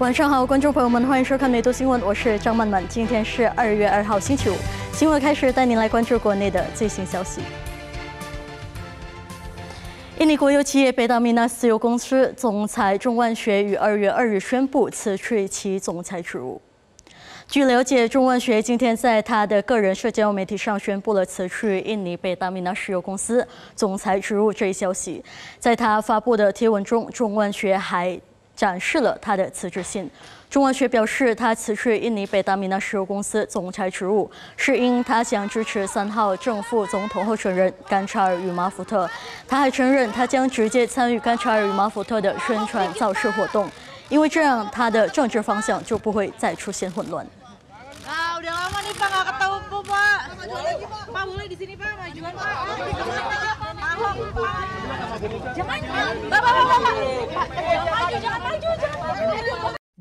晚上好，观众朋友们，欢迎收看《每度新闻》，我是张曼曼。今天是二月二号，星期五。新闻开始，带您来关注国内的最新消息。印尼国有企业北大米纳石油公司总裁钟万学于二月二日宣布辞去其总裁职务。据了解，钟万学今天在他的个人社交媒体上宣布了辞去印尼北大米纳石油公司总裁职务这一消息。在他发布的帖文中，钟万学还。展示了他的辞职信。中文学表示，他辞去印尼北达米纳石油公司总裁职务，是因他想支持三号政府总统候选人甘查尔与马福特。他还承认，他将直接参与甘查尔与马福特的宣传造势活动，因为这样他的政治方向就不会再出现混乱。